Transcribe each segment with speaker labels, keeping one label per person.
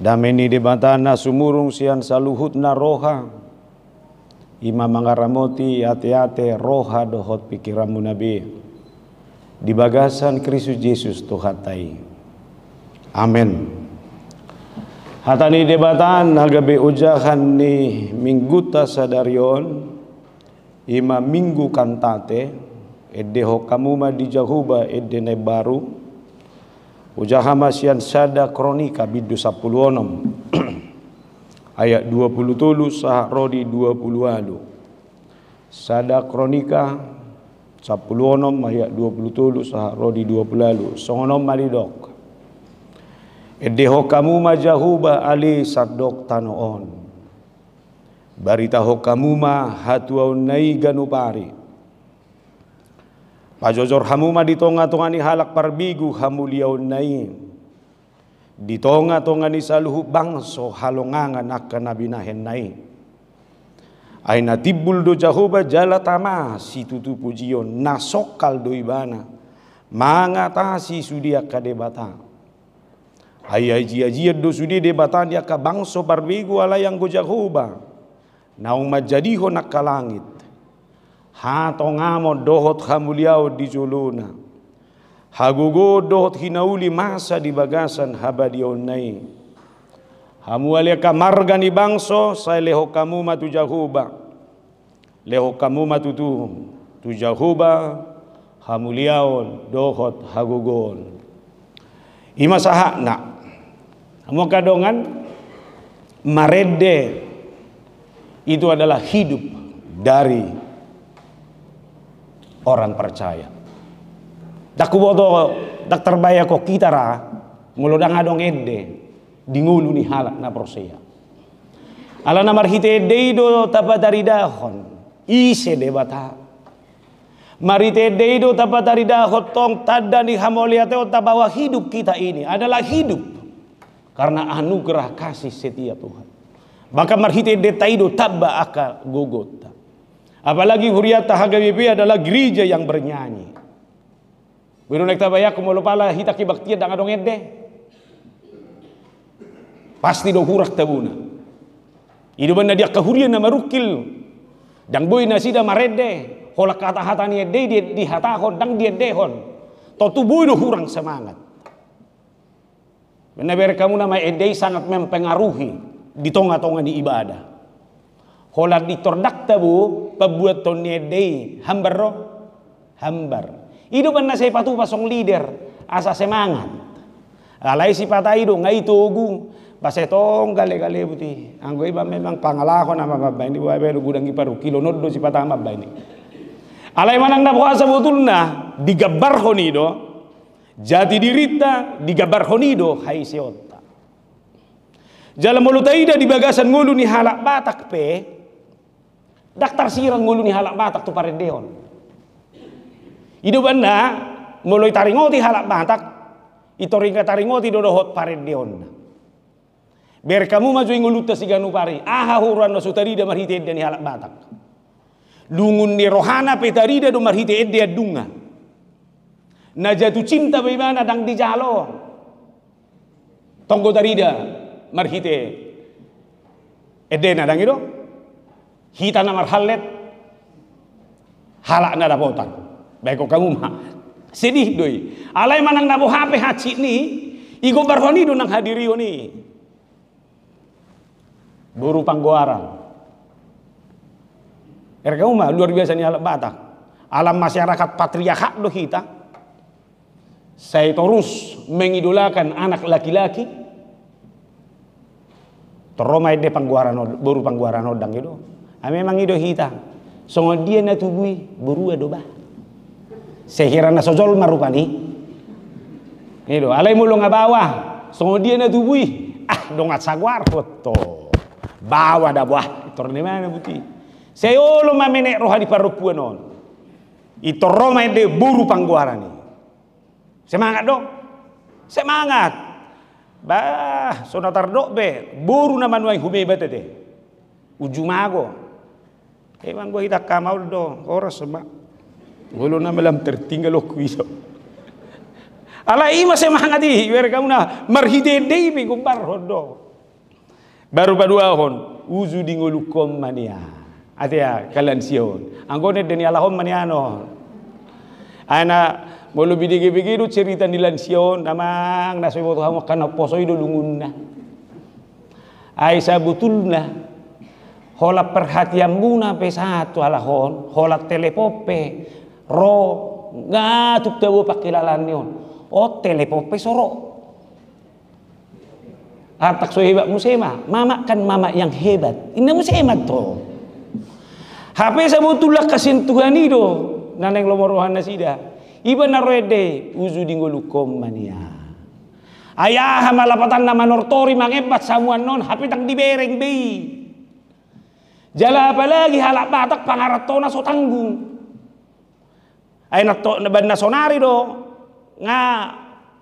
Speaker 1: Dameni di batana sumurung sian saluhutna roha. Imam mangaramoti ate-ate roha dohot pikiramu Nabi. Di bagasan Kristus Yesus tuhatai. Amin. Hatani debatan hagabi ujahan ni minggu sadarion ima minggu kantate edde ma dijahuba edde baru Ujaha masyian sada kronika bidu sapuluonom ayat 20 tulu sah rodi 20 alu sada kronika sapuluonom ayat 20 tulu sah rodi 20 alu songonom malidok Edeho kamu majahuba ali sadok tanoon. Baritaho kamu ma hatuau nai ganupari. Pajojor ma di tonga ni halak parbigu liau naim. di tonga ni saluhu bangso halonganga akan nabi nahen naim. Aina tibul do jahuba jala tama si tutu pujio nasokal do ibana. Mangatasi sudia kadebata. aya jia do sudi debatan dia ka bangso parbigu ala yang jahuba. Naung majadiho nak kalangit Hatong amo dohot hamuliao dijuluna hagugo dohot hinauli masa di bagasan habadionai hamuale kamarga ni bangso saya leho kamu matu jahuba leho kamu matu tu tu jahuba hamuliao dohot hagugol ima sahakna Amo kadongan marede itu adalah hidup dari orang percaya. Dak kubodo dak terbayar kok kita ra ngulodang adong ende ngulu ni halak na prosia. Ala namar hite deido tapa dari dahon ise debata. Marite deido tapa dari dahon tong tada ni hamoliate tabawa hidup kita ini adalah hidup karena anugerah kasih setia Tuhan. Maka marhite taido tabba aka gogota. Apalagi Huriyat HGBP adalah gereja yang bernyanyi. Birun tabaya pala hita kibaktia dan adong ede. Pasti do hurak tabuna. Iduban na dia kahurian nama Rukil, Dang boy nasida sida marede. Hola kata hata ni ede di, di hata hon dang dia dehon. Totu boy do hurang semangat. Benar kamu nama ede sangat mempengaruhi di tonga-tonga di ibadah. Hola di tordak tabu dei hambar roh hambar hidup anak saya patuh pasong leader asa semangat lalai si patai do ngai togu tong gale gale buti anggo iba memang pangalakon nama babba ini buaya baru gudang iparu kilo nodo si patah babba ini alai manang nggak puasa sebetulnya digabar honido jati dirita digabar honido hai seota jalan mulutaida di bagasan ngulu ni halak batak pe daktar sirang ngulu ni halak batak tu parendeon. hidup anda mulai taringoti halak batak itu ringka taringoti dodohot parendeon. ber kamu maju ngulu ta siganu pari aha huran sutari da marhite dan halak batak lungun ni rohana da do marhite dia dunga na jatuh cinta bagaimana dang di jalo tonggo tarida marhite edena dang itu hita namar hallet halak nada botan baik kamu mah sedih doi alai manang nabu hape haci ni igo barhoni do nang hadiri ni buru panggoaran Erga umah luar biasa ni halak batak alam masyarakat patriarkat do kita saya terus mengidolakan anak laki-laki teromai de pangguaran baru pangguaran odang gitu ame mang ido hita songo dia na tubui burua doba sehira na sojol marupani ido alai mulo ngabawa songo dia na tubui ah dongat saguar foto bawa da buah torne mana buti seolo menek roha di parupua non itu roma de buru pangguarani semangat dong semangat bah sonatar dok be buru na manuai bete batete ujumago ewan bo ida kamawɗo ɗo horeso ma golonama lamtar tingal okku wiso ala ima semangati were biar kamu hide deyɓe deh mbar hon ɗo baru baɗuwa hon di ngulukom mania. Ya, kalansiya on an go anggone ni ala hommaniyano on ana bolu bidigi begitu cerita di lansia on namang nasoi botu hamu kana posoi do lungunna ai butulna, hola perhatian guna pe satu alahon hola telepope ro ngatuk pakai pakilalan nion o telepope soro Artak so hebat musema, mama kan mama yang hebat. Ini musema tuh. HP kasih kasintuhan itu. Naneng lomorohan nasida. Iba narede uzu dinggolukom mania. Ayah malapatan nama nortori mangebat samuan non HP tang dibereng bi Jala apalagi halak batak pangaratona so tanggung. Ay to banda sonari do nga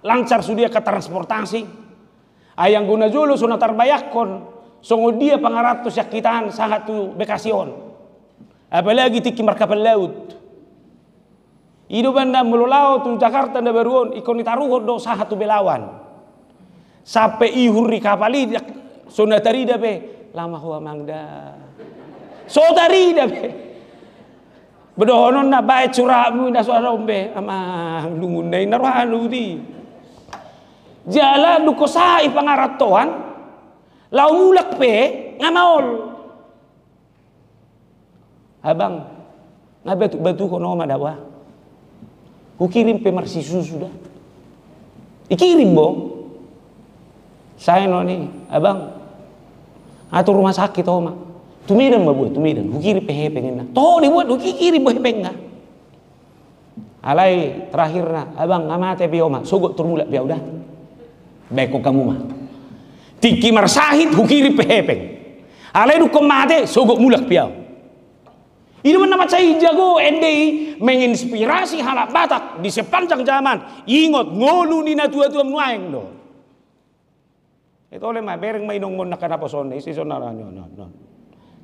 Speaker 1: lancar sudia ke transportasi. Ayang guna julu sunatar bayakon Songo dia pangaratus yakitan sangat tu bekasion. Apalagi tiki markapal laut. Ido banda melulau tu Jakarta nda beruon ikon ditaruh do tu belawan. Sampai ihuri di kapal ini sunatari be lama huamangda. Saudari dah be. non na bae curamu na suara ombe ama lungunai na rohanu di. Jala dukosa ipangarat Lau mulak pe ngamaol. Abang, ngabe batu kono ma Ku kirim pe marsisu sudah. Ikirim bo, Saya noni, abang. Atur rumah sakit oma. Oh, tumidan buat, tumidan hukiri pehe pengenna to buat hukiri pengen na alai terakhirna abang amate ma. sogok turmula biau dah beko kamu mah tiki marsahit hukiri pehe peng alai dukom mate sogok mulak biau ini mana macai jago endei menginspirasi halak batak di sepanjang zaman ingot ngolu ni natua tua menuaeng do itu oleh mah bereng ma inong mon nakana posone isi si no no no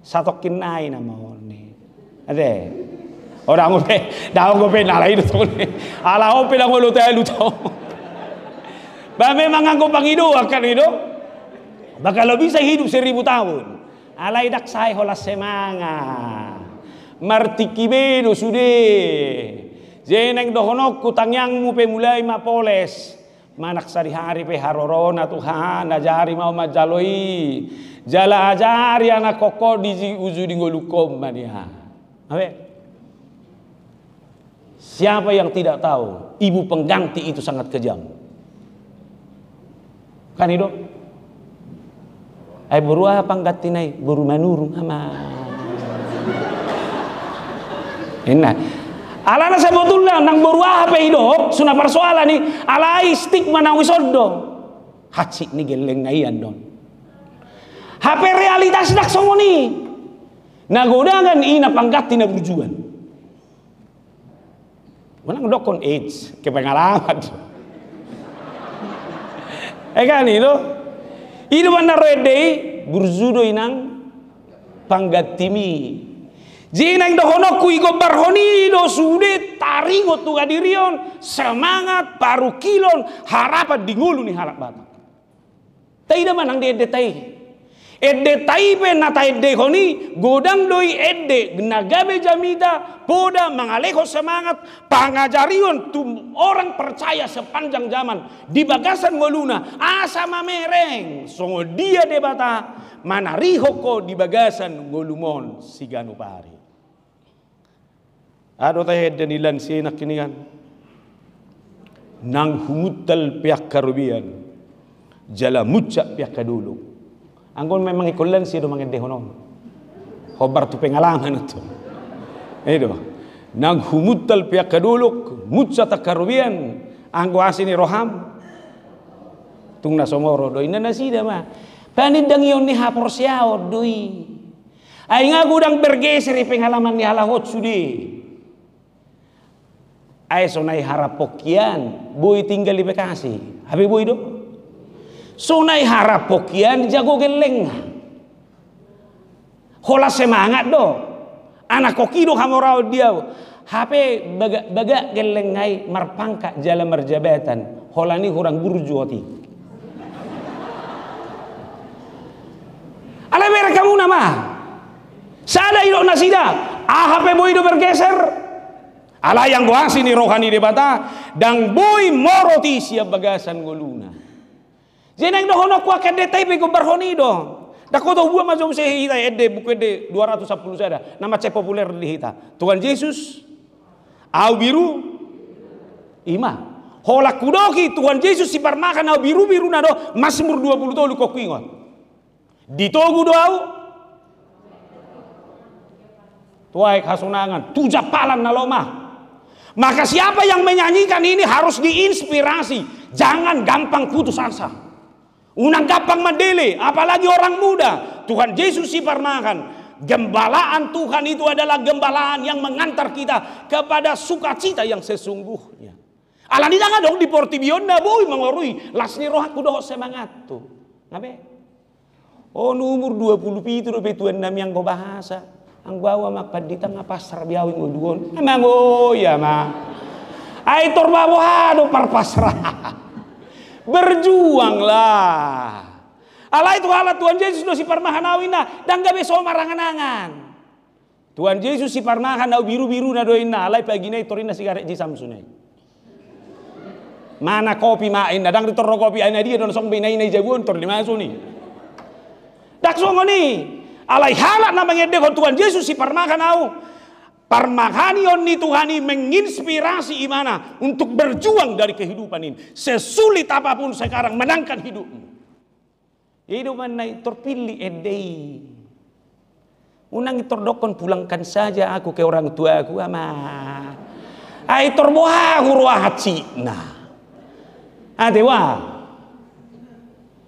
Speaker 1: nama ni. Ade, orang pe dah aku pe nalai lu tu ni ala aku pe dah aku tai lu tong ba memang angko pangido akan hidup kalau bisa hidup seribu tahun Ala dak sai hola semanga martikibe lu sude jeneng dohonok mu pe mulai mapoles Manak sari hari pe harorona Tuhan ajari mau majaloi. Jala ajari anak koko di uju di ngolukom mania. Ape? Siapa yang tidak tahu ibu pengganti itu sangat kejam. Kan hidup? Ai eh, buru apa pengganti nai? Buru manurung ama. Enak. Alana sebetulnya nang beruah apa hidup suna persoalan nih alai stigma nang wisodo. Haci nih geleng ngaian don. HP realitas dak semua nih. Nah godangan ina pangkat tina berjuan. Menang dokon age kepengalaman. eh kan itu. Ini mana rede berjudo inang panggatimi Jineng dohono kui gobar do sude taringo tuga dirion semangat paru kilon harapan di ni harap halak batang. Taida manang de detai. Ede na nata edde honi godang doi ede nagabe jamida poda mangaleho semangat pangajarion tu orang percaya sepanjang zaman di bagasan ngoluna asa mamereng songo dia debata manariho ko di bagasan ngolumon siganu pari aɗo tawi heddani nak kini kan nang humutal piakkaro karubian jala mucha pihak dulu angon memang ikon lansi ɗo mange dehono hobar tu pengalaman itu Edo nang humutal pihak dulu mucha tak karubian anggo asini roham tungna somoro do inna nasida ma panindang yon ni hapor siao doi Aing aku dang bergeser pengalaman pengalaman di halahot sudi. Ayo sunai harap pokian, bui tinggal di Bekasi. Habis bui do. Sunai harap pokian jago geleng. Hola semangat do. Anak koki do kamu rau dia. HP baga baga gelengai marpangka jalan merjabatan. Hola ni kurang burjuati. Ala mereka kamu nama. Sada ilo nasida. HP ah, bui do bergeser.
Speaker 2: Ala yang gohasi ni rohani
Speaker 1: di bata dang boy moroti siap bagasan goluna. Jeneng doh hono aku kende detai bego berhoni doh. Dakoto buah mazom sehi hita ede buku ede 210 sada. Nama cek populer di hita. Tuhan Yesus au biru ima. Hola kudoki Tuhan Yesus si parmakan au biru biru nado dua 20 tolu kok ingon. Ditogu doau tuai kasunangan tuja palan naloma. Maka siapa yang menyanyikan ini harus diinspirasi. Jangan gampang putus asa. Unang gampang mendele, apalagi orang muda. Tuhan Yesus si pernahkan, Gembalaan Tuhan itu adalah gembalaan yang mengantar kita kepada sukacita yang sesungguhnya. Alah ini tangan dong di portibion boy mengorui lasni roh aku doh semangat tuh. Ngabe? Oh umur 20 itu, do tuan nam yang kau bahasa ang bawa makadita nga pasar biawing udugon amamo oh, ya ma ay turbabuhado parpasra berjuanglah alay itu Allah Tuhan Yesus no si parmahanawin na dan gabi so marangan-angan Tuhan Yesus si parmahan na biru-biru na doin na alay pagi na iturin na sigaret di samsunay eh. mana kopi main na dang ditorno kopi ay na dia don song binay na jabuon tor di masuni dak ni eh. Alai halak namanya mangedde Tuhan Yesus si parmakan au. Parmakani onni Tuhani menginspirasi imana untuk berjuang dari kehidupan ini. Sesulit apapun sekarang menangkan hidupmu. Hidup mana itu terpilih edei. Eh, Unang itu dokon pulangkan saja aku ke orang tua aku ama. Ai ah, terboha huru haji. Nah. Adewa.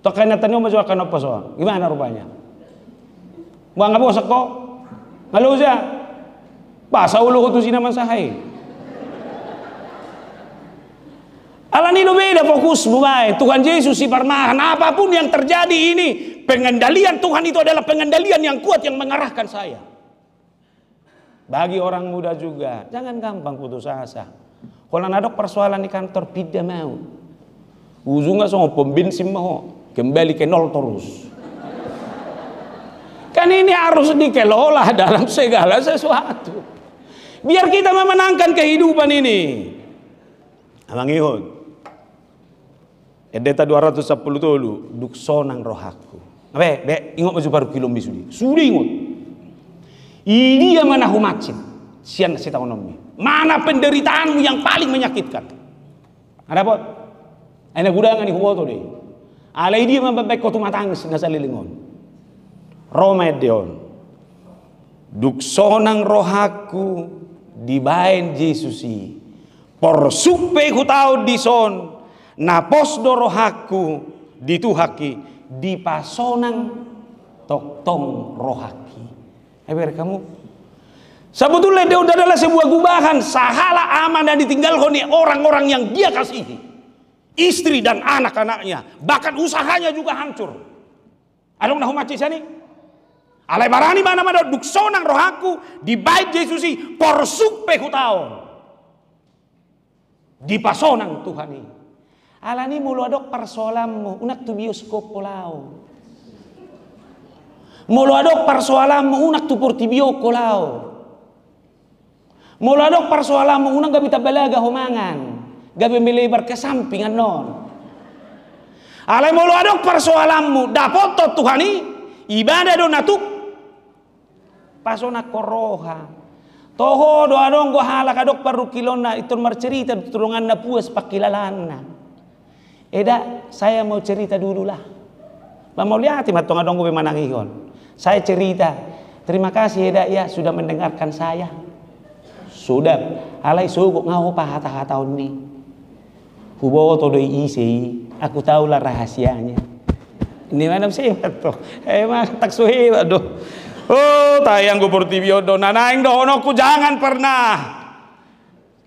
Speaker 1: Ah, tanya mau akan apa soal? Gimana rupanya? Gua nggak bosak kok. Nggak usah. Bahasa ulu utus nama sahai. Allah ini beda fokus buai. Tuhan Yesus si parmahan apapun yang terjadi ini pengendalian Tuhan itu adalah pengendalian yang kuat yang mengarahkan saya. Bagi orang muda juga jangan gampang putus asa. Kalau ada persoalan di kantor tidak mau. Ujungnya sama pembensin mau kembali ke nol terus. Kebaikan ini harus dikelola dalam segala sesuatu. Biar kita memenangkan kehidupan ini. Abang Ihun. Edeta 210 tolu. Duksonang rohaku. Apa be, ingat masuk baru kilo sudi. Sudi ingat. Ini yang mana humacin. Sian nasi tahu Mana penderitaanmu yang paling menyakitkan? Ada apa? Ini gudangan Ini hubo tuh ah, deh. Alai dia mabek kotu matangis ngasalilingon. Romedion. Duk sonang rohaku dibaen Yesusi. Por supe ku tau dison. Napos rohaku dituhaki. Dipasonang toktong rohaki. Eber eh, kamu. Sebetulnya dia udah adalah sebuah gubahan. Sahala aman dan ditinggal oleh orang-orang yang dia kasihi. Istri dan anak-anaknya. Bahkan usahanya juga hancur. Alung nahumaci sani. Alai barani mana mana duk sonang rohaku di bait Yesusi porsupe tau. Di pasonang Tuhan ini. Alani mulu adok persoalanmu unak tu bioskop polau. Mulu adok persoalanmu unak tu portibio kolau. Mulu adok persoalanmu unak gabi tabalaga homangan. Gabi melebar ke sampingan non. Alai mulu adok persoalanmu dapat Tuhan ini. Ibadah donatuk pasona koroha toho doa adong go hala paru kilona itu mercerita tulungan na puas pakilalana eda saya mau cerita dulu lah ma tong adong go bemanang menangihon saya cerita terima kasih eda ya sudah mendengarkan saya sudah alai suguk ngau pahata tahun ini hubo todo isi aku lah rahasianya ini mana sih Eh, emang tak suhi aduh Oh, tayang gue Gubernur Tibiodo, Nanaeng Dohonoku jangan pernah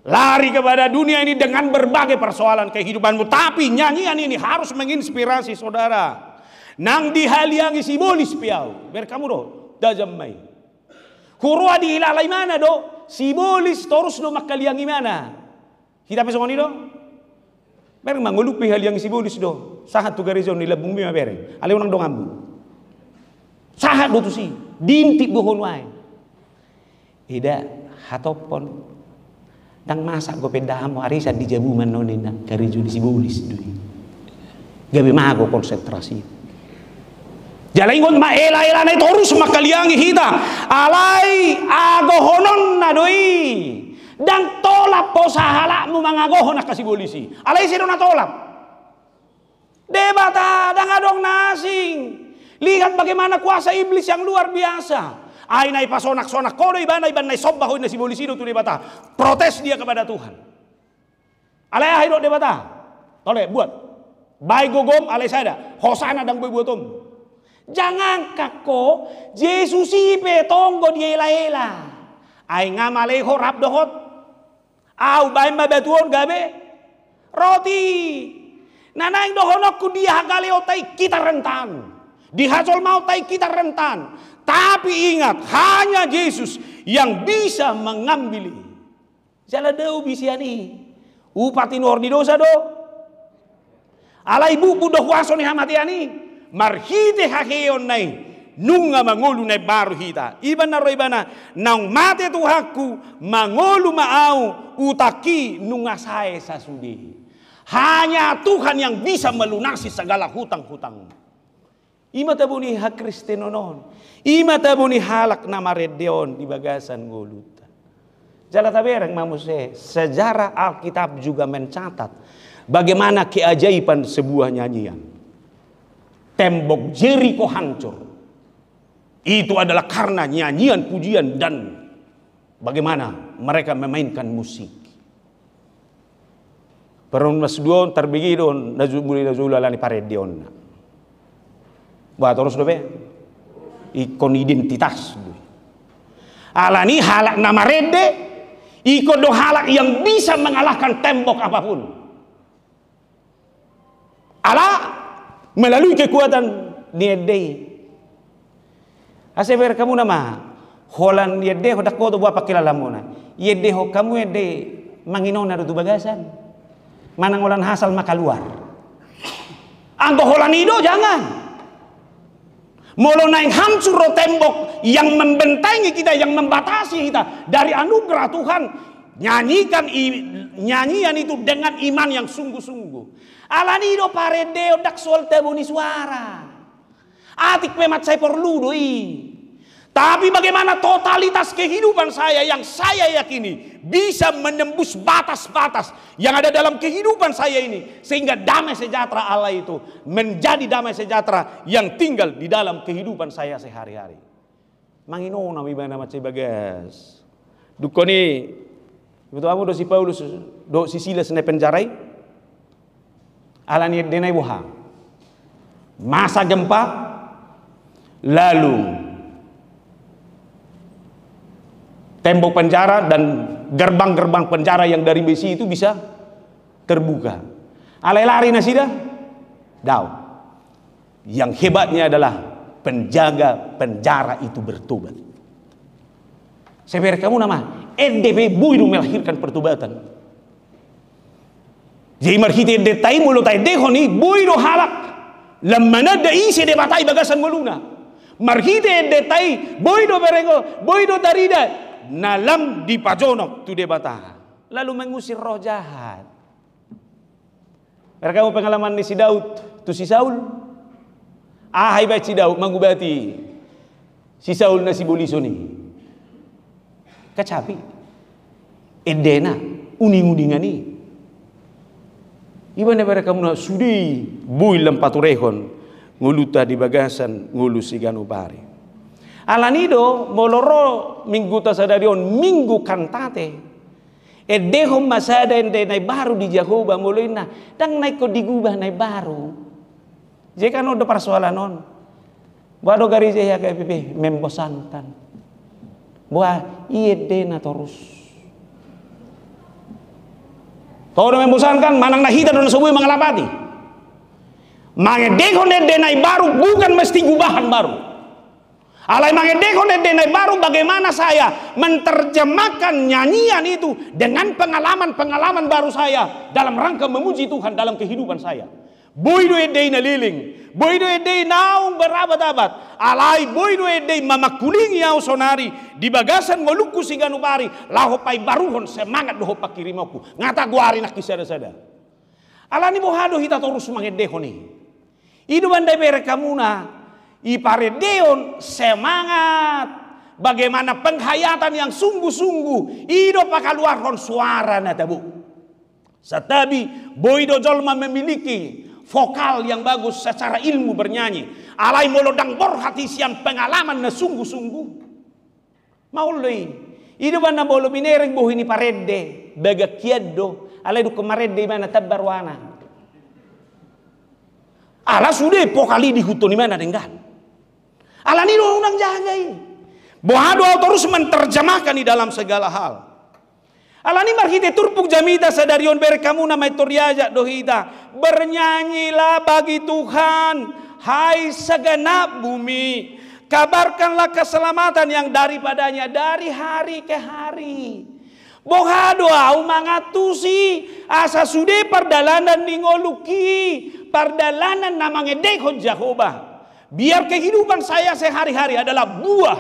Speaker 1: lari kepada dunia ini dengan berbagai persoalan kehidupanmu. Tapi nyanyian ini harus menginspirasi saudara. Nang dihaliangi simbolis piau. doh, dajam mai. Kurwa dihilalai mana doh? Simbolis terus do makaliangi mana? Kita doh. do? Bereng pihal yang simbolis do. Sahat tu garizon di labung bima bereng. Ale unang dong ambu saha nu si dinti buhun wae ida hatopon tang masak gope daham warisan di jabuman nonena kari judi si bulis duri gabe go konsentrasi ngon ma ela ela nai torus makaliangi hita alai ago honon na doi dan tolap posahalamu mangagohon kasih polisi alai sirona tolap debata dang adong nasing Lihat bagaimana kuasa iblis yang luar biasa. Ainai pasonak-sonak ibana banai banai ini hoina sibolisido tuh debata. Protes dia kepada Tuhan. Alai ahido debata. Tole buat. Bai gogom alai sada. Hosana dan buat buatom. Jangan kako Yesus ipe tonggo dia ela-ela. Ai ngamalei rap dohot. Au bai mabatuon gabe. Roti. Nanang dohonok ku dia hakale otai kita rentan. Di mau mautai kita rentan. Tapi ingat, hanya Yesus yang bisa mengambil. Jala deu bisa nih. Upatin ordi dosa do. Ala ibu budoh waso nih ani. Marhite hakeon nai. Nunga mangolu nai baru hita. Ibana bana, Nang mate tuhaku. Mangolu maau. Utaki nunga sae sasudi. Hanya Tuhan yang bisa melunasi segala hutang-hutangmu. Imata buni Kristenonon, Imata buni halak nama redeon di bagasan goluta. Jala taberang mamuse, sejarah Alkitab juga mencatat bagaimana keajaiban sebuah nyanyian. Tembok Jericho hancur. Itu adalah karena nyanyian pujian dan bagaimana mereka memainkan musik. Perumus dua duon terbigi don nazumuli nazulalani paredeon buat terus dobe ikon identitas. Alani halak nama rede, ikon do halak yang bisa mengalahkan tembok apapun. Ala melalui kekuatan niedei. Asever kamu nama Holan yedde hodak ko to buat pakai lalamona. Yedde ho kamu yedde manginona do bagasan. Manang holan hasal maka luar. Angko holan ido jangan. Mau naik hancur roh tembok yang membentengi kita, yang membatasi kita dari anugerah Tuhan. Nyanyikan nyanyian itu dengan iman yang sungguh-sungguh. Alanido deo dak sol tebuni suara. Atik pemat saya perlu doi. Tapi bagaimana totalitas kehidupan saya yang saya yakini bisa menembus batas-batas yang ada dalam kehidupan saya ini. Sehingga damai sejahtera Allah itu menjadi damai sejahtera yang tinggal di dalam kehidupan saya sehari-hari. Mangino nami bana macam bagas. Dukoni, betul kamu dosi Paulus, do sisilah senai penjarai. Alani denai buha. Masa gempa, lalu tembok penjara dan gerbang-gerbang penjara yang dari besi itu bisa terbuka. Alai lari nasida dau. Yang hebatnya adalah penjaga penjara itu bertobat. Saya beri kamu nama NDP buidu melahirkan pertobatan. Jadi marhite detai mulutai dehoni buidu halak. lemana Lamana isi debatai bagasan meluna. Marhite detai boido berengo boido tarida nalam di pajonok tude bata. Lalu mengusir roh jahat. Mereka mau pengalaman ni si Daud, tu si Saul. Ahai ah, baik si Daud mengubati. Si Saul nasi buli suni. Kacapi. Edena uning-uningan ni. Iba ne mereka muna sudi buil lempatu nguluta di bagasan ngulu siganu pari. Alanido nido moloro minggu tasadarion minggu kantate. E deho masada ende nai baru di Jahoba moloina dan naik ko digubah nai baru. Jika no persoalan non. baru garis ya ke KPP membosankan. Buah iye na terus. Tau membosankan manang nahita dan sebuah mengalapati. Mangedekon nai baru bukan mesti gubahan baru. Alai denai baru bagaimana saya menerjemahkan nyanyian itu dengan pengalaman-pengalaman baru saya dalam rangka memuji Tuhan dalam kehidupan saya. Boy do day na liling, boy do day naung berabad-abad. Alai boy do day mamakuling yau sonari di bagasan ngoluku si ganubari lahopai baruhon semangat doho pakirimaku ngata guari nak kisah sada Alani bohado hita torus nih. Idu bandai bere kamuna Iparideon semangat. Bagaimana penghayatan yang sungguh-sungguh. Ido kon suara nata bu. Setabi Boydo Jolma memiliki vokal yang bagus secara ilmu bernyanyi. Alai molodang bor hati siang pengalaman na sungguh-sungguh. Maulai. Ido bana bolo minereng bu ini parede. Baga kiedo. Alai du di mana tabarwana. alas sudah pokali di hutu di mana dengan doa undang jaga bahwa doa terus menterjemahkan di dalam segala hal. Alani marhidetur turpuk jamita sadarion kamu nama toriaja dohita. Bernyanyilah bagi Tuhan. Hai segenap bumi. Kabarkanlah keselamatan yang daripadanya dari hari ke hari. doa doa mangatusi asa sude perdalanan ningoluki. Perdalanan namanya dekon jahobah Biar kehidupan saya sehari-hari adalah buah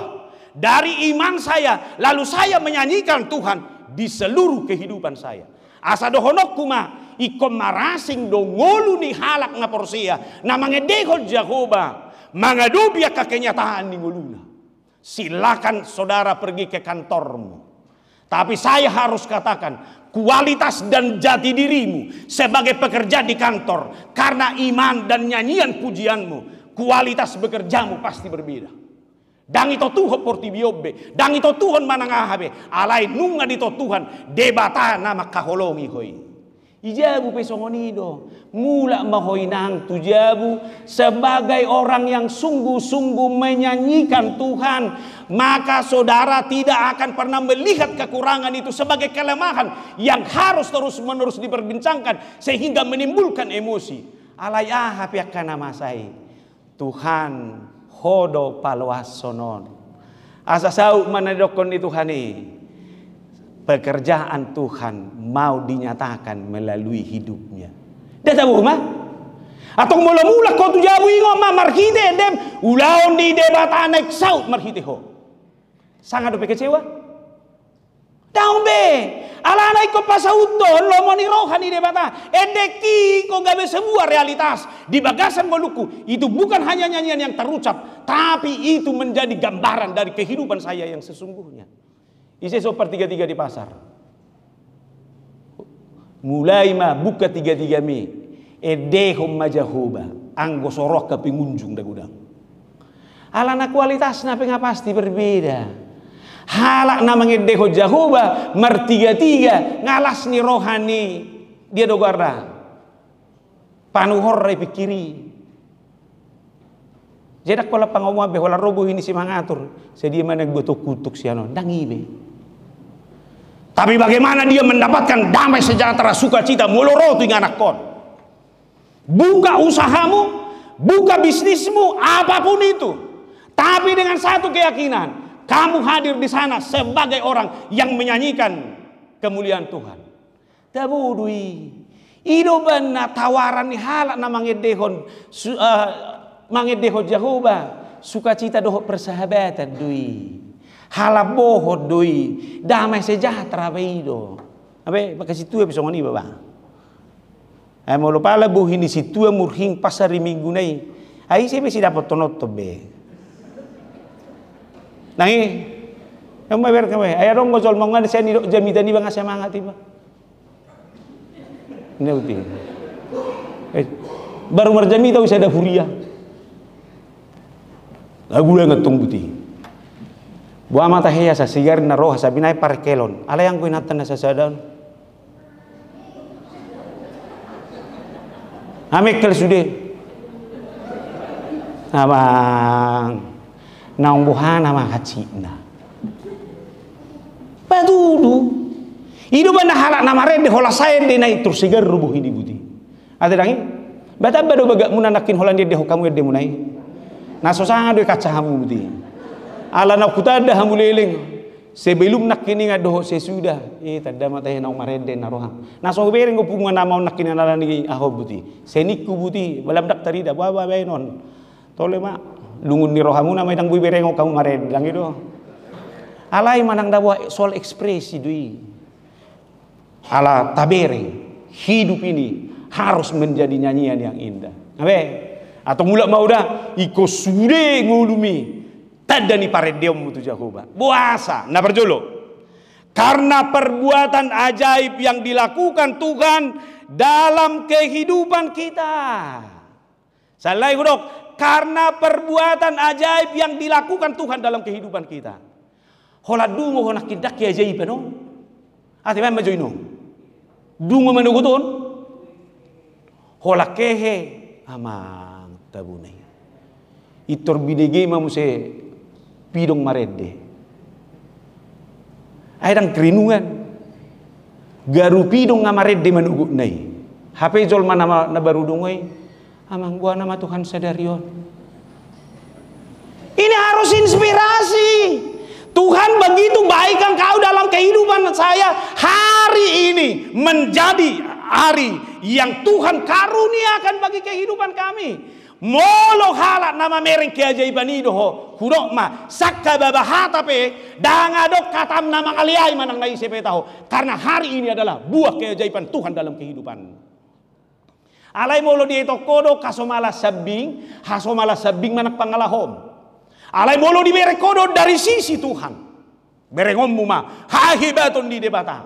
Speaker 1: dari iman saya. Lalu saya menyanyikan Tuhan di seluruh kehidupan saya. Asa dohonok kuma ikom marasing dongolu ni halak na porsia na mangedehon Jahoba mangadubia ke ni nguluna Silakan saudara pergi ke kantormu. Tapi saya harus katakan, kualitas dan jati dirimu sebagai pekerja di kantor karena iman dan nyanyian pujianmu kualitas bekerjamu pasti berbeda. Dang itu Tuhan portibiobe, dang itu Tuhan manangahabe, alai nunga di Tuhan debata nama kaholongi hoi. Ijabu pesongoni do. mula mahoi nang tujabu sebagai orang yang sungguh-sungguh menyanyikan Tuhan, maka saudara tidak akan pernah melihat kekurangan itu sebagai kelemahan yang harus terus-menerus diperbincangkan sehingga menimbulkan emosi. Alai ahabe akan nama saya. Tuhan hodo palwasonon. Asa sau manadokon di Tuhan ini. Pekerjaan Tuhan mau dinyatakan melalui hidupnya. Dia tahu mah? Atau mula-mula kau tu jauh ingat ma marhite dem ulang di debat anek saut marhite ho. Sangat dope kecewa? Taumbe. Alana iko pasa lo lomoni rohani de bata. Edeki ko gawe sebuah realitas di bagasan Maluku. Itu bukan hanya nyanyian yang terucap, tapi itu menjadi gambaran dari kehidupan saya yang sesungguhnya. Isi sopar tiga tiga di pasar. Mulai mah buka tiga tiga mi. Edehom majahuba. Anggo sorok ke pengunjung dagudang. Alana kualitasnya pasti berbeda halak namanya deho jahuba mertiga tiga ngalas ni rohani dia guarda panuhor repikiri pikiri jadi kalau pangomwa behola robo ini si mangatur sedia mana gue tuh kutuk si ano dangibe tapi bagaimana dia mendapatkan damai sejahtera sukacita muloro tuh anak kon buka usahamu buka bisnismu apapun itu tapi dengan satu keyakinan kamu hadir di sana sebagai orang yang menyanyikan kemuliaan Tuhan. Tabudui. Ido benar tawaran halak na mangedehon su, uh, eh, mangedehon sukacita doh persahabatan dui. Halap bohot dui. Damai sejahtera ba ido. Abe makasih ya pisongon ni baba. Ay mo lupa pala buhin situ ya murhing pasar minggu nai. Aisyah sebe si dapat tonot tobe nangi yang berkah mau. ayah dong gosol mangan saya nidok jami tani bangsa saya mangat tiba ini uti eh, baru merjami tahu saya ada huria lagu yang ngetung putih buah mata heya sa sigar na roha sa binay parkelon ala yang kuin hatan sa sadan amek sude abang Naung haji na. padudu ido banda halak nama rede hola saya de terus tursigar rubuh ini budi ada dangi bata muna nakin nakin dia de hokamu de munai nasosanga de kaca hamu budi ala nakutada hamu leleng sebelum nak kini ngadoh sesudah eh tada mata henau marende naroham nah so bereng go pungan nama nak kini nalani ahob buti seniku buti balam dak dah bawa bawa benon tole lungun di rohamu nama itang bui berengok kamu maren bilang itu alai manang dawa soal ekspresi dui ala tabere hidup ini harus menjadi nyanyian yang indah abe atau mula mau dah iko sude ngulumi tadani paredeum mutu jahoba buasa na perjolo karena perbuatan ajaib yang dilakukan Tuhan dalam kehidupan kita. Salai huruf karena perbuatan ajaib yang dilakukan Tuhan dalam kehidupan kita. Hola dungo hona kidak ya ajaib no. Ah, Ati memang joino. Dungo menugutun. Hola kehe amang ah, tabune. Itor ma muse pidong marede. Airang kerinungan. Garu pidong amarede menugut nai. HP jol mana na baru dungoi Amang buah nama Tuhan sadarion. Ini harus inspirasi.
Speaker 2: Tuhan begitu baik kau dalam
Speaker 1: kehidupan saya hari ini menjadi hari yang Tuhan karuniakan bagi kehidupan kami. Molo halat nama mereng keajaiban idoho ma sakka baba hata pe dangadok katam nama kaliai manang nai tahu karena hari ini adalah buah keajaiban Tuhan dalam kehidupan Alai molo di itu kodo malas sabing, malas sabing manak pangalahom. Alai molo di bere kodo dari sisi Tuhan. Berengom ma, hahibatun di Ay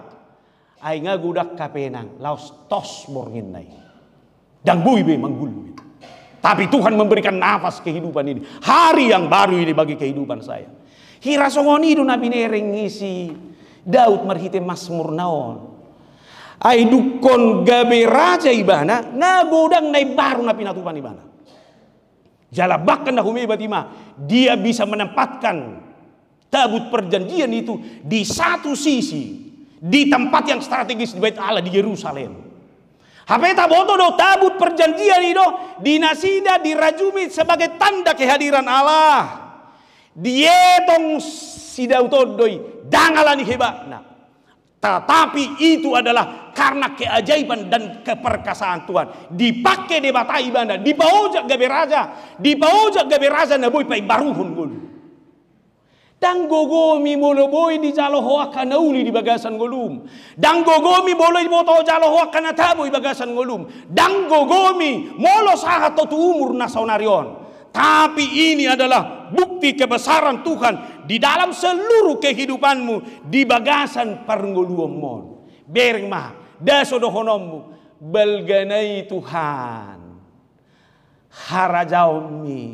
Speaker 1: Ainga gudak kapenang, laos tos morgin nai. Dan bui be manggul. Tapi Tuhan memberikan nafas kehidupan ini. Hari yang baru ini bagi kehidupan saya. Hirasongoni do nabi nereng ngisi. Daud marhite masmur naon ay dukon gabe raja ibana na godang na baru na pinatupan ibana jala bahkan dahumi batima dia bisa menempatkan tabut perjanjian itu di satu sisi di tempat yang strategis di bait Allah di Yerusalem. Hape taboto do tabut perjanjian itu dinasida dirajumi sebagai tanda kehadiran Allah. Dietong sidauto utodoi dangalani hebat Nah, tetapi itu adalah karena keajaiban dan keperkasaan Tuhan. Dipakai di batai ibanda, dibaujak gabe raja, dibaujak gabe raja na boy pai baruhun gol. Dan gogomi molo boy di jalo hoa kana uli di bagasan golum. Dan gogomi molo di boto jalo hoa kana di bagasan golum. Dan gogomi molo sahat totu umur nasaunarion. Tapi ini adalah bukti kebesaran Tuhan di dalam seluruh kehidupanmu di bagasan parngoluomon bereng ma dasodohonommu belganai Tuhan harajaomi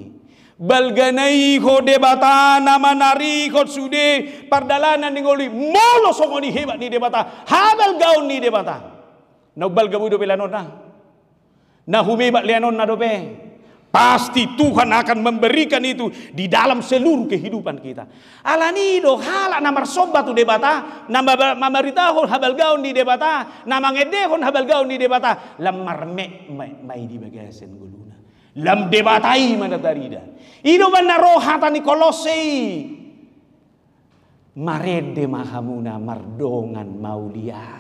Speaker 1: belganai ho debata nama nari ho sude pardalanan ningoli molo somoni hebat ni debata habel gaun ni debata na balgabudo pelanona na bat leanon na dope Pasti Tuhan akan memberikan itu di dalam seluruh kehidupan kita. Alani do hala namar sobat tu debata, nama mamaritahu habal gaun di debata, nama ngedehon habal gaun di debata, lamar me mai di bagasen guluna. Lam debatai mana tarida. Ido mana rohata ni kolosei. Marede mahamuna mardongan mauliah.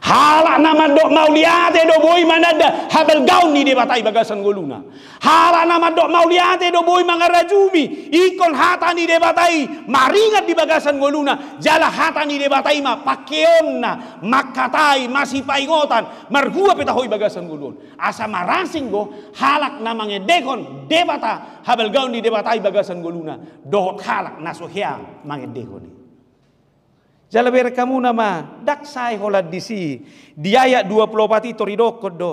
Speaker 1: Halak nama dok mau lihat ya dok boy mana dah habel ni dia batai bagasan goluna Halak nama dok mau lihat ya dok boy mangarajumi ikon hatani dia batai maringat di bagasan goluna jala hatani dia batai ma pakeonna makatai masih paingotan margua petahoi bagasan golun asa marasing go halak namange dekon debata habel ni dia batai bagasan goluna dohot halak nasohia mange dekoni Jalaber kamu nama daksai holad disi. Di ayat 24 itu do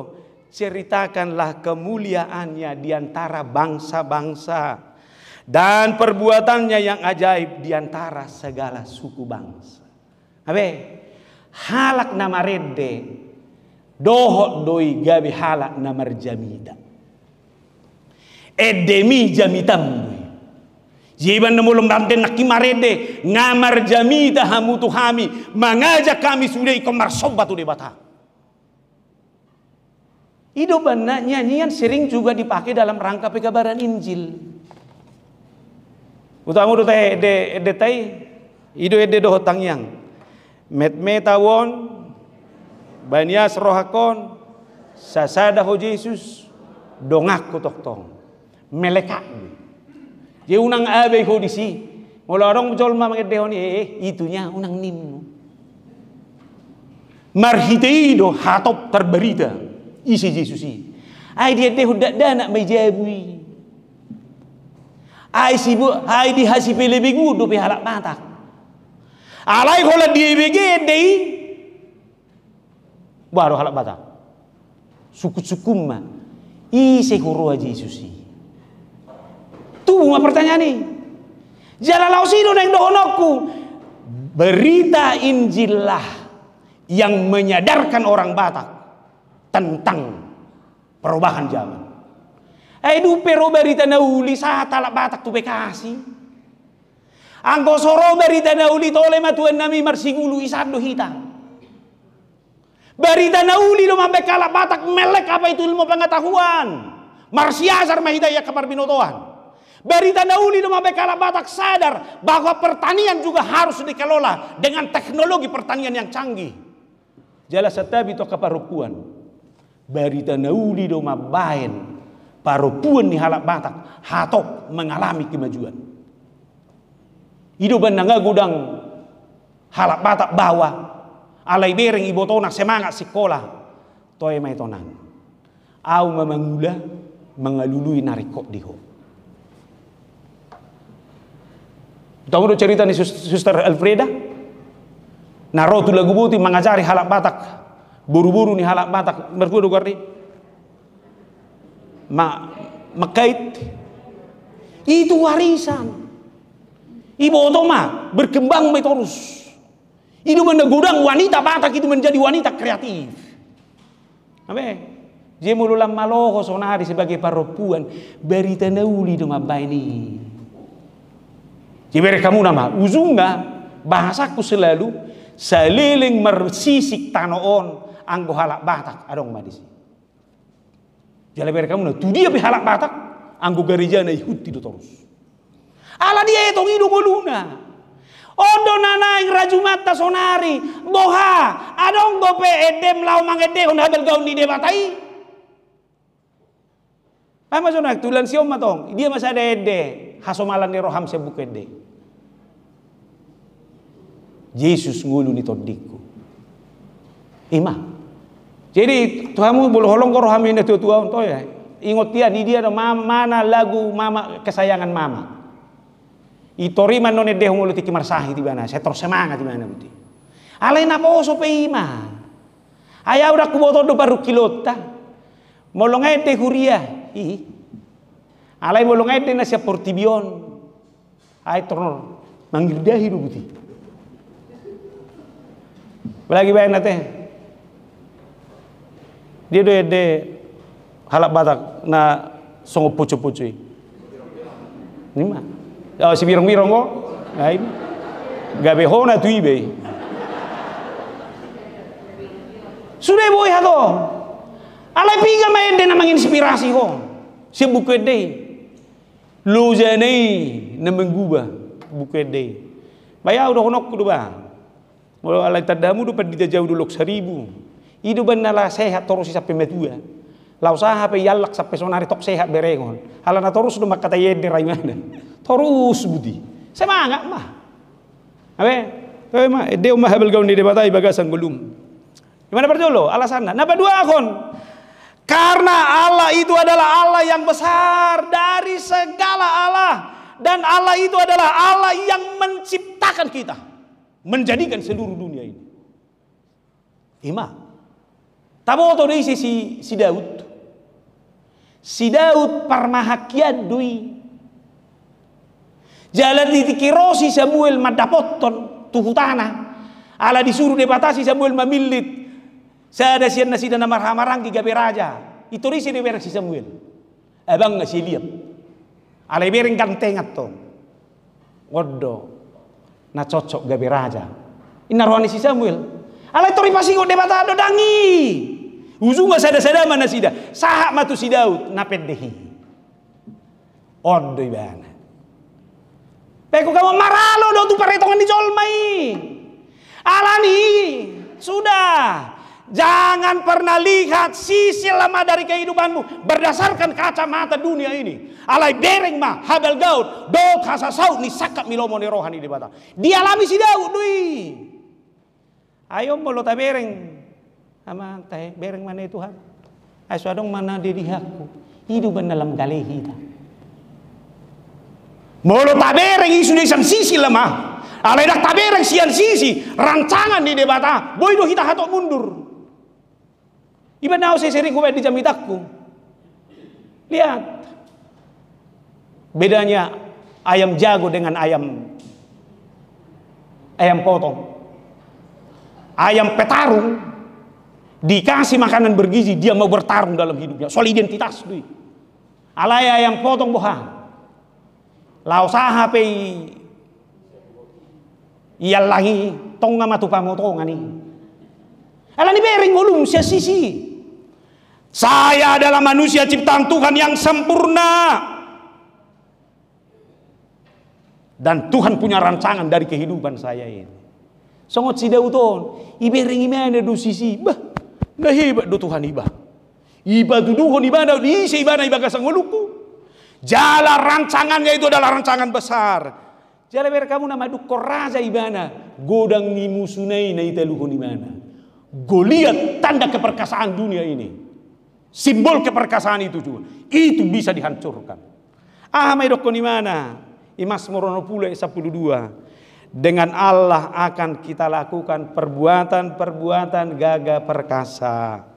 Speaker 1: Ceritakanlah kemuliaannya di antara bangsa-bangsa. Dan perbuatannya yang ajaib di antara segala suku bangsa. Abe, halak nama rede. Dohok doi gabi halak nama jamida. Edemi jamitambu. Jiban namulong ramden nakimarede ngamar jami dahamu tuhami mengajak kami sudah ikomar sobat udah bata. Ido benda nyanyian sering juga dipakai dalam rangka pekabaran Injil. Utamu tu teh de de teh ido ede doh hotang yang met metawon banias rohakon sasada ho Yesus dongak kutok tong melekak. Je unang abe ko Mula orang jol ma mangedehon eh itunya unang nimnu. Marhiteido hatop terberita isi Yesus ini. Ai dia dehu nak dana jabui. Ai bu ai di pele lebih do pe halak mata. Alai kola dia bege dei. Baru halak mata. Suku-sukum ma. Ise huru Yesus Si ma pertanyaan nih. Jalalausinu neng dohonoku Berita injil lah yang menyadarkan orang Batak tentang perubahan zaman. Eh pero berita nauli talak Batak tu bekasi. Angko soro berita nauli tole tuan nami marsigulu isado hitam. Berita nauli lo kalak batak melek apa itu ilmu pengetahuan. Marsiasar mahidaya kabar binotohan. Berita nauli di Mabekala Batak sadar bahwa pertanian juga harus dikelola dengan teknologi pertanian yang canggih. Jelas setabi to kaparukuan. Berita nauli do mabain parupuan di halak batak hatok mengalami kemajuan. Hidup nangga gudang halak batak bawa alai bereng ibu tonak semangat sekolah toy mai tonang. Aku memang mengalului narikok diho. Tahu udah cerita nih Suster Elfreda? Narotu lagu buti mengajari halak batak. Buru-buru nih halak batak. Berkudu gardi. Ma, makait. Itu warisan. Ibu otoma berkembang terus. Itu menegudang wanita batak itu menjadi wanita kreatif. Apa Dia mululang maloko sonari sebagai perempuan. Berita nauli dong apa ini. Jibere kamu nama uzunga bahasaku selalu seliling mersisik tanoon anggo halak batak adong madisi. bere kamu na tu dia halak batak anggo gereja na ikut tidur terus. Ala dia itu hidup goluna. Odo yang raju mata sonari boha adong gope edem lau mangede on habel gaun di debatai. Pama sonak tulan siom matong dia masih ada ede hasomalan ni roham de. Yesus ngulu ni todiku Ima. jadi kamu boleh holong ko roham ini tua tua untuk ya ingot dia di dia mama mana lagu mama kesayangan mama itoriman none deh ngulu tiki marsahi di mana saya terus semangat di mana nanti. alain apa oso ima. ayah udah dua baru kilota Molong deh huria ih alai bolongai tena sia portibion ai tornor mangirda hidubuti belagi bayan nate dia do de halak batak na songo pucu-pucu ini mah oh, si birong-birong kok oh. nah ini gabe hona ibe, sudah boy hato alai pinggam main dena inspirasi kok si buku deh lujanai na mengubah deh, baya udah honok kudu ba walau alai tadamu do padida jauh dulu seribu hidupan benala sehat terus sampai metua lau saha pe yallak sampai sonari tok sehat berengon halana terus do makata de raimana terus budi semangat mah abe tapi mah dia mah hebel gaun di debatai bagasan belum gimana perjolo alasan napa dua akon karena Allah itu adalah Allah yang besar dari segala Allah. Dan Allah itu adalah Allah yang menciptakan kita. Menjadikan seluruh dunia ini. Ima. waktu to si, si Daud. Si Daud permahakian dui. Jalan ditikirosi Samuel madapoton tuh tanah. Allah disuruh debatasi Samuel memilih saya ada sian nasi dan hamarang di gabe raja. Itu risi di berak si Samuel. Abang nggak sih lihat. Alai bereng ganteng atau. Waduh. nah cocok gabe raja. Ini rohani si Samuel. Alai tori pasi ngode mata ada dangi. Uzu nggak sada sada mana sida. Sahak matu si Daud napedehi. Ondo ibana. Peku kamu marah lo do tu peritongan di jolmai. Alani sudah Jangan pernah lihat sisi lemah dari kehidupanmu berdasarkan kacamata dunia ini. Alai bereng ma habel gaud do kasa saud ni sakat milomo ni rohani di bata. Dialami si Daud dui. Ayo molo ta bereng. Ama teh bereng mana Tuhan. Ai dong mana aku? Hidup dalam kali kita. Molo ta bereng isu desam sisi lemah. Alai dak bereng sian sisi rancangan di debata. Boy do kita hatok mundur. Iba nao si siri kuwe di jamitakku. Lihat. Bedanya ayam jago dengan ayam ayam potong. Ayam petarung dikasih makanan bergizi dia mau bertarung dalam hidupnya soal identitas duit alaya yang potong bohong lau saha pei iya lagi tonga matu pangotongan nih Alani ni bering ulum sia sisi saya adalah manusia ciptaan Tuhan yang sempurna. Dan Tuhan punya rancangan dari kehidupan saya ini. Songot si Dauton, ibereng imane du sisi, bah, nah hebat do Tuhan iba. Iba tu duhon ibadah di isi ibadah iba kasangoluku. Jala rancangannya itu adalah rancangan besar. Jala ber kamu nama du koraja ibana, godang ni musunai na iba imana. Goliat tanda keperkasaan dunia ini. Simbol keperkasaan itu juga. Itu bisa dihancurkan. Ah, maidokko di mana? Imas Morono pula 12. Dengan Allah akan kita lakukan perbuatan-perbuatan gagah perkasa.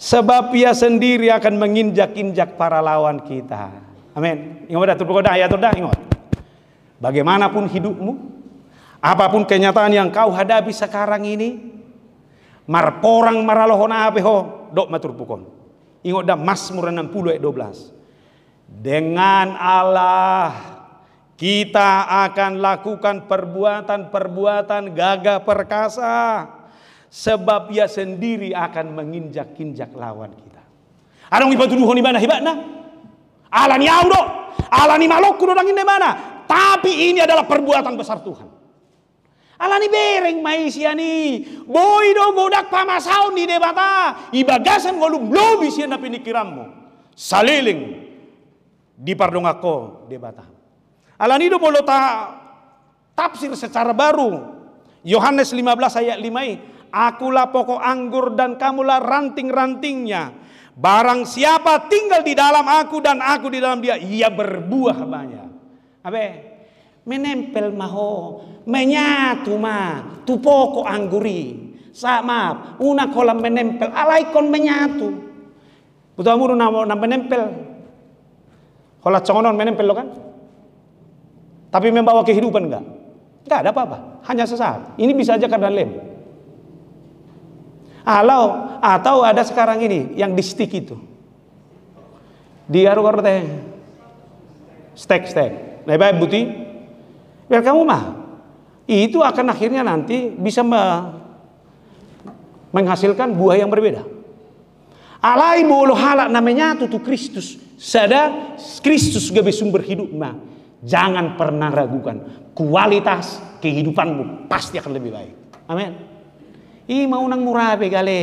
Speaker 1: Sebab ia sendiri akan menginjak-injak para lawan kita. Amin. Ingat dah terpukul kodah ya dah ingat. Bagaimanapun hidupmu, apapun kenyataan yang kau hadapi sekarang ini, mar porang maralohona apeho, dok matur pukon. Ingat dah Mazmur 60 ayat 12. Dengan Allah kita akan lakukan perbuatan-perbuatan gagah perkasa sebab ia sendiri akan menginjak-injak lawan kita. Arang ibadu duhon ibana hibana. Alani audo, alani maloku ini mana. Tapi ini adalah perbuatan besar Tuhan. Alani bereng maisia ni. Boy do godak pamasau di debata. Ibagasan golum lobi siya na pinikiranmu. Saliling. Di pardong ako debata. Alani do bolo ta tafsir secara baru. Yohanes 15 ayat 5 Akulah pokok anggur dan kamulah ranting-rantingnya. Barang siapa tinggal di dalam aku dan aku di dalam dia, ia berbuah banyak. Apa? menempel maho, menyatu ma, tu poko angguri. Sama, una kolam menempel, alaikon menyatu. Butuh amuru nama na menempel. Kola congonon menempel lo kan? Tapi membawa kehidupan enggak? Enggak ada apa-apa, hanya sesaat. Ini bisa aja karena lem. Alau atau ada sekarang ini yang di stick itu. Di aru teh. Stek stek. lebay baik buti biar kamu mah itu akan akhirnya nanti bisa me menghasilkan buah yang berbeda. Alai bolo halak namanya tutu Kristus. Sada Kristus gabe sumber hidup mah. Jangan pernah ragukan kualitas kehidupanmu pasti akan lebih baik. Amin. I mau nang murabe gale.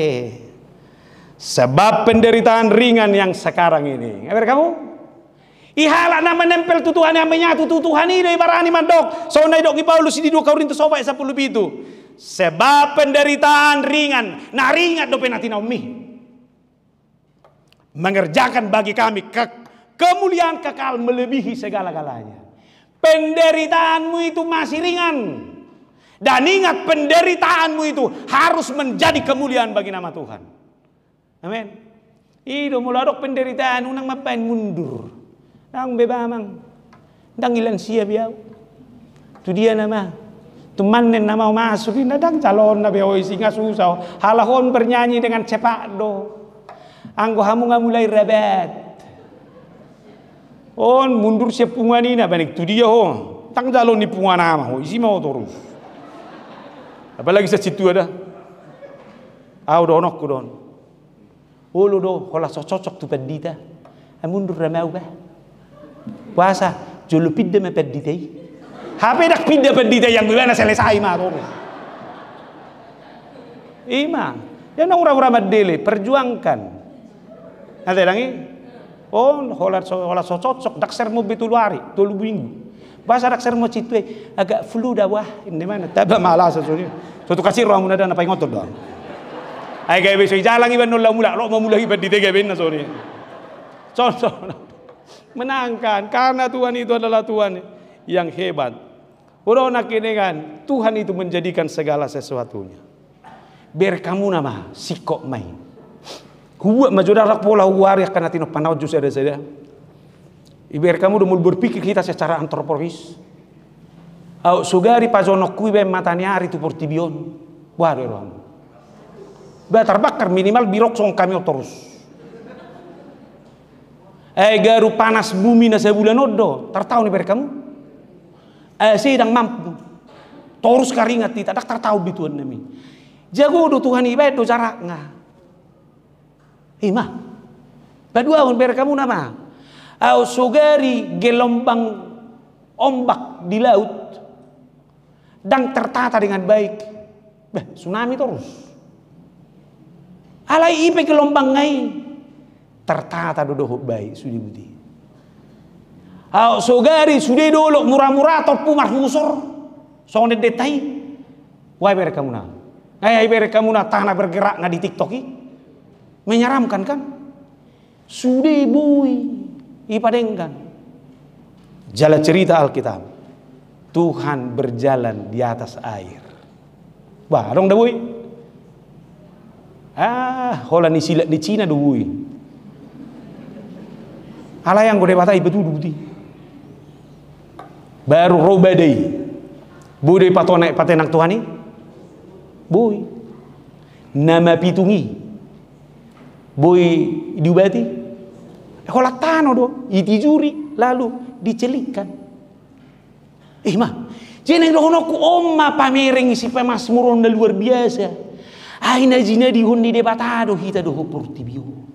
Speaker 1: Sebab penderitaan ringan yang sekarang ini. Ngapain kamu? ihalak na menempel tu Tuhan yang menyatu tu Tuhan ini barani mandok. So na dok Paulus di 2 Korintus sepuluh itu. Sebab penderitaan ringan, nah ringan dope nanti naumi. Mengerjakan bagi kami ke kemuliaan kekal melebihi segala-galanya. Penderitaanmu itu masih ringan. Dan ingat penderitaanmu itu harus menjadi kemuliaan bagi nama Tuhan. Amin. mulai dok penderitaan unang mapain mundur. Ang beba Dang ilan siya tu dia nama. tu Tumanen nama na dang calon nabi beoi singa susah. Halahon bernyanyi dengan cepat do. Anggo hamu mulai rebet. On mundur pungani na ini tu dia ho. Tang calon ni punga nama ho. Isi mau terus. Apalagi sa situ ada. Au donok kudon. Ulu oh, do, hola cocok tu pendita. Mundur ramau bah puasa julu pidde me pedditei hape dak pidde pedditei yang gue selesai ma romi, ima ya nang ura-ura madele perjuangkan ada lagi, oh holat so holat so cocok dak sermo bitu luari tolu minggu bahasa dak sermo citue agak flu dah wah ini mana tabah malas so suatu kasih ruang muda munada napa ngotot dong ayo kaya besok jalan iban nolak mula, lo mau mula iban di tega benna Contoh menangkan karena Tuhan itu adalah Tuhan yang hebat. Urona kenengan Tuhan itu menjadikan segala sesuatunya. Biar kamu nama sikok main. Huwa majudara pola ya karena tino panau jus ada saja. Biar kamu udah mulai berpikir kita secara antropologis. Au sugari bem matanya nyari tu portibion. Waduh Bah terbakar minimal birok song kami terus eh garu panas bumi nasa bulan odo tertau nih kamu eh yang mampu torus karingat tidak tak tertau di Tuhan nami jago do Tuhan ibadah do jarak nga imah kedua on kamu nama au sugari gelombang ombak di laut dan tertata dengan baik bah, tsunami terus alai ipe gelombang ngai tertata dohok baik sudi budi. Au sogari sudi dolok murah-murah atau pumar husur soalnya detai wai bere kamu na ayah bere kamu na tanah bergerak nggak di i. menyeramkan kan sudi bui ipadengkan jalan cerita Alkitab Tuhan berjalan di atas air barong dah bui ah hola ni silat di Cina dah bui yang gue 바다 ibu tuh baru robadei budi patone patenang tuhani bui nama pitungi bui diubati kola tano oh, do juri lalu dicelikan ih eh, mah jeneng dohono ku oma pamering si pemas muronda luar biasa aina jina dihuni debatado kita doho tibiu.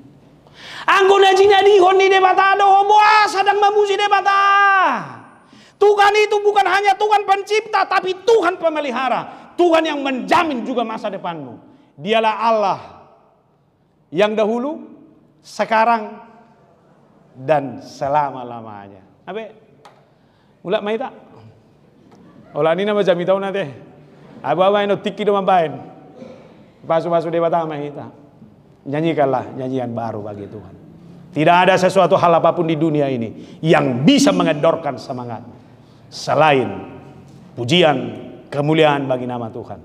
Speaker 1: Anggun jina nadi, di debata doho asa dan memuji debata. Tuhan itu bukan hanya Tuhan pencipta tapi Tuhan pemelihara. Tuhan yang menjamin juga masa depanmu. Dialah Allah yang dahulu, sekarang, dan selama-lamanya. Apa? ulat main tak? Olah ini nama jamitau nanti. Abu abu ino tiki doma bain. Pasu pasu dewa tamah Nyanyikanlah nyanyian baru bagi Tuhan. Tidak ada sesuatu hal apapun di dunia ini yang bisa mengedorkan semangat selain pujian kemuliaan bagi nama Tuhan.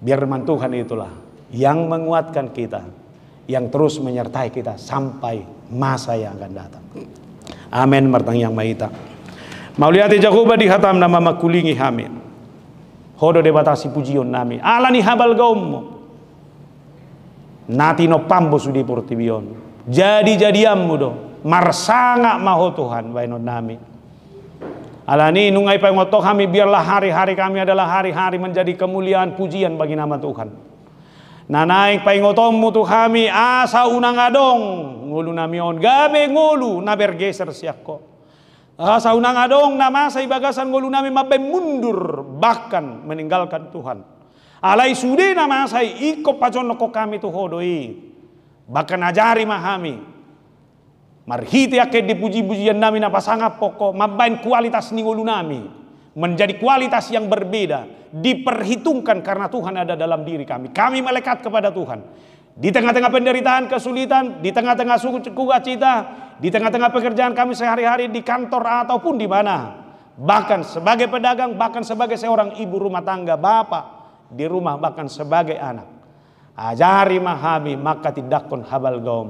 Speaker 1: Biar nama Tuhan itulah yang menguatkan kita, yang terus menyertai kita sampai masa yang akan datang. Amin martang yang maita. Mauliati Jacoba di hatam nama makulingi hamin. Hodo debatasi pujion nami. Alani habal gaummu. Nati no pambo sudi portibion jadi-jadiammu do marsanga maho Tuhan wainon nami alani nungai pengotok kami biarlah hari-hari kami adalah hari-hari menjadi kemuliaan pujian bagi nama Tuhan nah, naik paingotommu tu kami asa unang adong ngulu namion gabe ngulu na bergeser siako asa unang adong nama saya bagasan ngulu nami mabe mundur bahkan meninggalkan Tuhan alai sude nama sa iko noko kami tu hodoi bahkan ajari mahami marhiti ake dipuji-pujian nami na sangat pokok, mabain kualitas ningolu nami menjadi kualitas yang berbeda diperhitungkan karena Tuhan ada dalam diri kami kami melekat kepada Tuhan di tengah-tengah penderitaan kesulitan di tengah-tengah suku suku cita di tengah-tengah pekerjaan kami sehari-hari di kantor ataupun di mana bahkan sebagai pedagang bahkan sebagai seorang ibu rumah tangga bapak di rumah bahkan sebagai anak ajari mahami maka tidak kon habal gaum.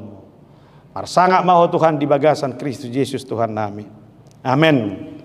Speaker 1: Marsanga mau Tuhan di bagasan Kristus Yesus Tuhan kami. Amin.